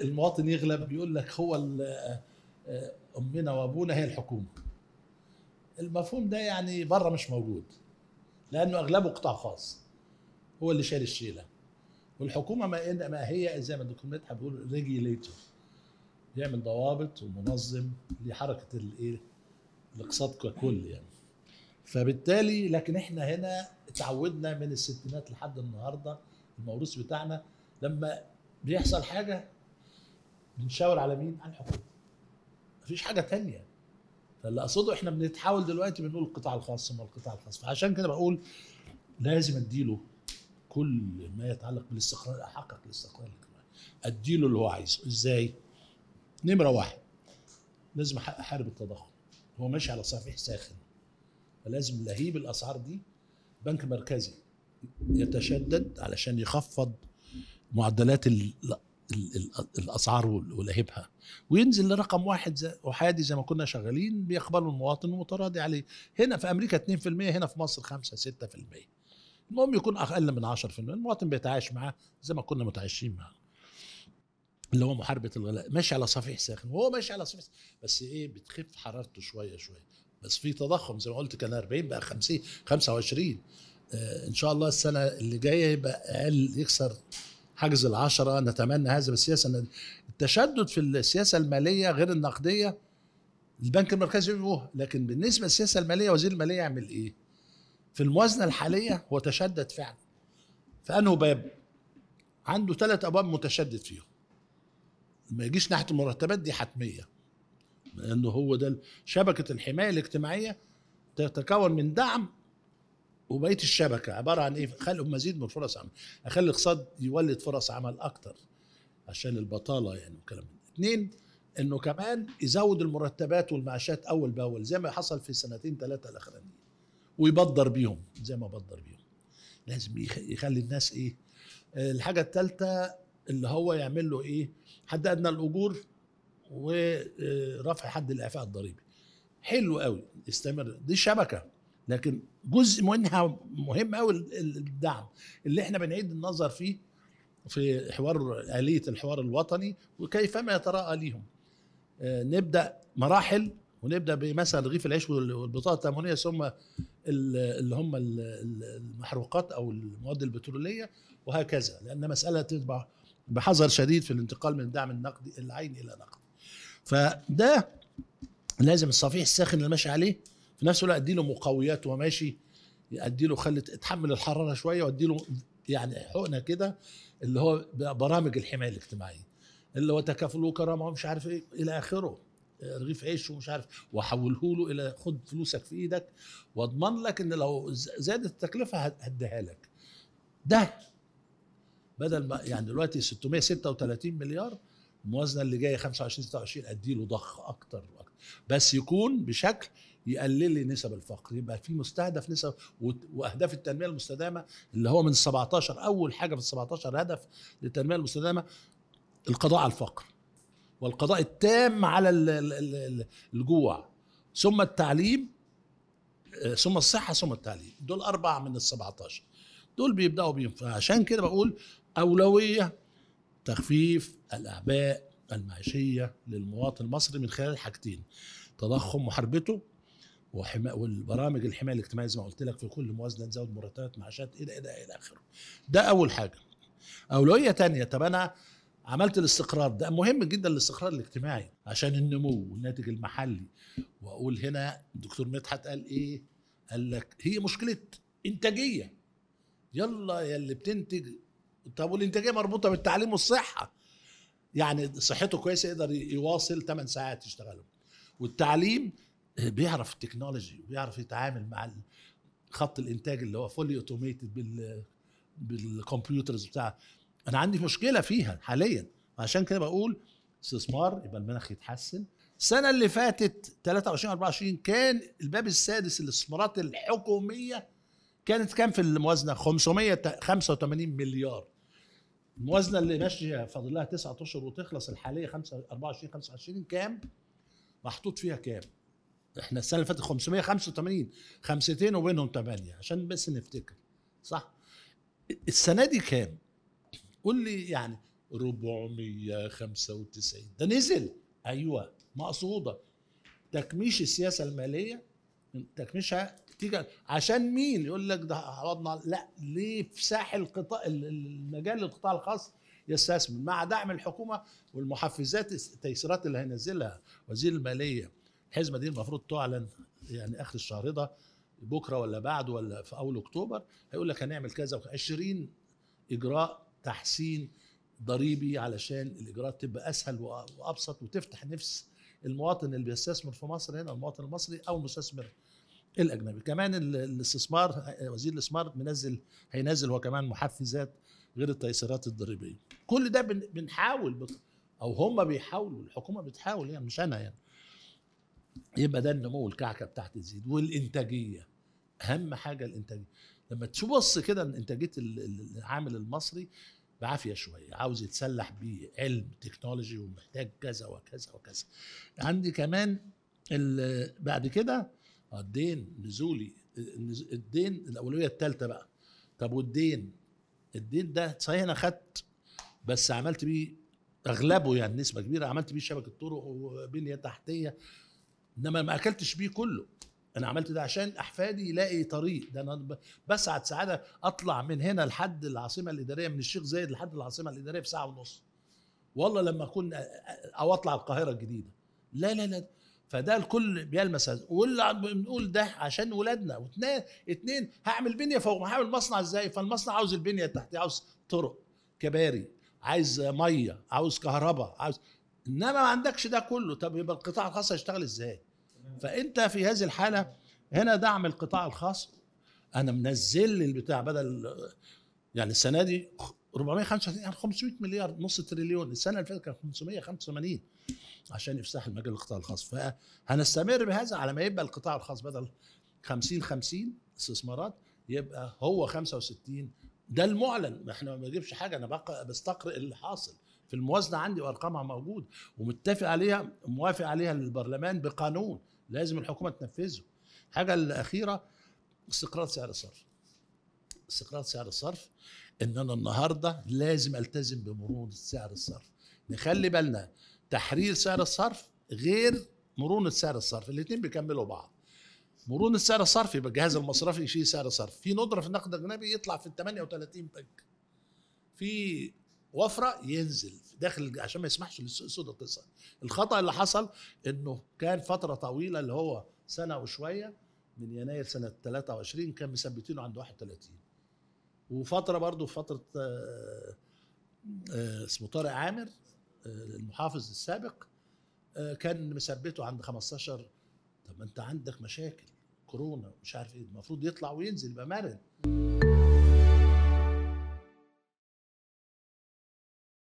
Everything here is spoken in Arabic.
المواطن يغلب بيقول لك هو امنا وابونا هي الحكومه المفهوم ده يعني بره مش موجود لانه اغلبه قطاع خاص هو اللي شايل الشيله والحكومه ما إن ما هي زي ما الدكتور مدحت بيقول ريجيليتور بيعمل ضوابط ومنظم لحركه الايه الاقتصاد ككل يعني فبالتالي لكن احنا هنا اتعودنا من الستينات لحد النهارده الموروث بتاعنا لما بيحصل حاجه بنشاور على مين؟ على الحكومه مفيش حاجه تانية فاللي اقصده احنا بنتحاول دلوقتي بنقول القطاع الخاص ثم القطاع الخاص فعشان كده بقول لازم اديله كل ما يتعلق بالاستقرار احقق الاستقرار الاجتماعي اديله اللي هو عايزه ازاي؟ نمره واحد لازم احارب التضخم هو ماشي على صفيح ساخن فلازم لهيب الاسعار دي بنك مركزي يتشدد علشان يخفض معدلات الاسعار ولاهبها وينزل لرقم واحد احادي زي ما كنا شغالين بيقبله المواطن ومتراضي عليه هنا في امريكا 2% هنا في مصر 5 6% المهم يكون اقل من 10% المواطن بيتعايش معاه زي ما كنا متعايشين معاه اللي هو محاربه الغلاء ماشي على صفيح ساخن وهو ماشي على صفيح ساخن بس ايه بتخف حرارته شويه شويه بس في تضخم زي ما قلت كان 40 بقى 50 25 آه ان شاء الله السنه اللي جايه يبقى اقل يكسر حجز العشرة نتمنى هذا بالسياسة التشدد في السياسة المالية غير النقدية البنك المركزي يبقوها لكن بالنسبة للسياسة المالية وزير المالية يعمل إيه في الموازنة الحالية هو تشدد فعلا فأنه باب عنده ثلاث أبواب متشدد فيهم ما يجيش ناحية المرتبات دي حتمية لأنه هو ده شبكة الحماية الاجتماعية تتكون من دعم وبقيه الشبكه عباره عن ايه؟ خلق مزيد من فرص عمل، اخلي الاقتصاد يولد فرص عمل اكتر عشان البطاله يعني والكلام ده. اثنين انه كمان يزود المرتبات والمعاشات اول باول زي ما حصل في السنتين ثلاثه الاخرانيين ويبدر بيهم زي ما بدر بيهم. لازم يخلي الناس ايه؟ الحاجه الثالثه اللي هو يعمل له ايه؟ حد ادنى الاجور ورفع حد الاعفاء الضريبي. حلو قوي استمر دي شبكه لكن جزء منها مهم قوي الدعم اللي احنا بنعيد النظر فيه في حوار آلية الحوار الوطني وكيفما يتراءى ليهم آه، نبدأ مراحل ونبدأ بمثلا رغيف العيش والبطاقة التموينية ثم اللي هم المحروقات أو المواد البترولية وهكذا لأن مسألة تتبع بحذر شديد في الانتقال من الدعم النقدي العين إلى نقد فده لازم الصفيح الساخن اللي ماشي عليه في نفس الوقت اديله مقويات وماشي اديله ادي له اتحمل الحراره شويه وادي له يعني حقنه كده اللي هو برامج الحمايه الاجتماعيه اللي هو تكافل وكرامه ومش عارف ايه الى اخره رغيف عيش ومش عارف واحوله له الى خد فلوسك في ايدك واضمن لك ان لو زادت التكلفه هديها لك ده بدل ما يعني دلوقتي 636 مليار الموازنه اللي جايه 25 26 ادي له ضخ اكتر واكتر بس يكون بشكل يقلل لي نسب الفقر يبقى في مستهدف نسب واهداف التنميه المستدامه اللي هو من 17 اول حاجه في 17 هدف للتنميه المستدامه القضاء على الفقر والقضاء التام على الجوع ثم التعليم آه، ثم الصحه ثم التعليم دول اربعه من ال 17 دول بيبداوا بيهم فعشان كده بقول اولويه تخفيف الاعباء المعيشيه للمواطن المصري من خلال حاجتين تضخم محاربته وحما والبرامج الحمايه الاجتماعيه زي ما قلت لك في كل موازنه تزود مرتبات معاشات الى الى الى اخره. ده اول حاجه. اولويه ثانيه طب انا عملت الاستقرار ده مهم جدا الاستقرار الاجتماعي عشان النمو والناتج المحلي واقول هنا الدكتور مدحت قال ايه؟ قال لك هي مشكله انتاجيه. يلا يا اللي بتنتج طب والانتاجيه مربوطه بالتعليم والصحه. يعني صحته كويسه يقدر يواصل 8 ساعات يشتغلهم. والتعليم بيعرف التكنولوجي وبيعرف يتعامل مع خط الانتاج اللي هو فولي اوتوميتد بال بالكمبيوترز بتاع انا عندي مشكله فيها حاليا عشان كده بقول استثمار يبقى المناخ يتحسن السنه اللي فاتت 23 24 كان الباب السادس الاستثمارات الحكوميه كانت كام في الموازنه 585 مليار الموازنه اللي ماشيه فاضل لها 9 اشهر وتخلص الحاليه 5 24 25 كام محطوط فيها كام احنا السنه اللي فاتت 585 خمستين وبينهم ثمانيه عشان بس نفتكر صح السنه دي كام قول لي يعني 495 ده نزل ايوه مقصوده تكميش السياسه الماليه تكميشها تيجي عشان مين يقول لك ده عرضنا لا ليه في ساحه القطاع المجال القطاع الخاص يستثمر مع دعم الحكومه والمحفزات التيسيرات اللي هينزلها وزير الماليه الحزمه دي المفروض تعلن يعني اخر الشهر ده بكره ولا بعده ولا في اول اكتوبر هيقول لك هنعمل كذا 20 اجراء تحسين ضريبي علشان الاجراءات تبقى اسهل وابسط وتفتح نفس المواطن اللي بيستثمر في مصر هنا المواطن المصري او المستثمر الاجنبي كمان الاستثمار وزير الاستثمار منزل هينزل هو كمان محفزات غير التيسيرات الضريبيه كل ده بنحاول او هم بيحاولوا الحكومه بتحاول يعني مش انا يعني يبقى ده النمو والكعكه بتاعتي تزيد والانتاجيه اهم حاجه الانتاجيه لما تبص كده انتاجيه العامل المصري بعافيه شويه عاوز يتسلح بيه علم تكنولوجي ومحتاج كذا وكذا وكذا عندي كمان بعد كده الدين نزولي الدين الاولويه الثالثه بقى طب والدين الدين ده صحيح انا خدت بس عملت بيه اغلبه يعني نسبه كبيره عملت بيه شبكه طرق وبنيه تحتيه انما ما اكلتش بيه كله انا عملت ده عشان احفادي يلاقي طريق ده انا بسعد سعاده اطلع من هنا لحد العاصمه الاداريه من الشيخ زايد لحد العاصمه الاداريه في ساعه ونص والله لما اكون او اطلع القاهره الجديده لا لا لا فده الكل بيلمس هذا واللي بنقول ده عشان ولادنا واثنين اتنين هعمل بنيه فوق هعمل مصنع ازاي فالمصنع عاوز البنيه التحتيه عاوز طرق كباري عايز ميه عاوز كهرباء عاوز انما ما عندكش ده كله طب يبقى القطاع الخاص هيشتغل ازاي فانت في هذه الحاله هنا دعم القطاع الخاص انا منزل البتاع بدل يعني السنه دي 435 يعني 500 مليار نص تريليون السنه اللي فاتت كان 585 عشان يفسح المجال للقطاع الخاص فهنستمر بهذا على ما يبقى القطاع الخاص بدل 50 50 استثمارات يبقى هو 65 ده المعلن ما احنا ما بنجيبش حاجه انا بقى بستقرئ اللي حاصل في الموازنه عندي وارقامها موجود ومتفق عليها موافق عليها البرلمان بقانون لازم الحكومه تنفذه الحاجه الاخيره استقرار سعر الصرف استقرار سعر الصرف ان انا النهارده لازم التزم بمرونه سعر الصرف نخلي بالنا تحرير سعر الصرف غير مرونه سعر الصرف الاثنين بيكملوا بعض مرونه سعر الصرف يبقى الجهاز المصرفي يشيل سعر الصرف في ندره في النقد الاجنبي يطلع في ال 38 بنك في وفره ينزل داخل عشان ما يسمحش للسود القصه الخطا اللي حصل انه كان فتره طويله اللي هو سنه وشويه من يناير سنه 23 كان مثبتينه عند 31 وفتره برضه فتره آه، آه، اسمه طارق عامر آه، المحافظ السابق كان مثبته عند 15 طب ما انت عندك مشاكل كورونا مش عارف ايه المفروض يطلع وينزل يبقى مرن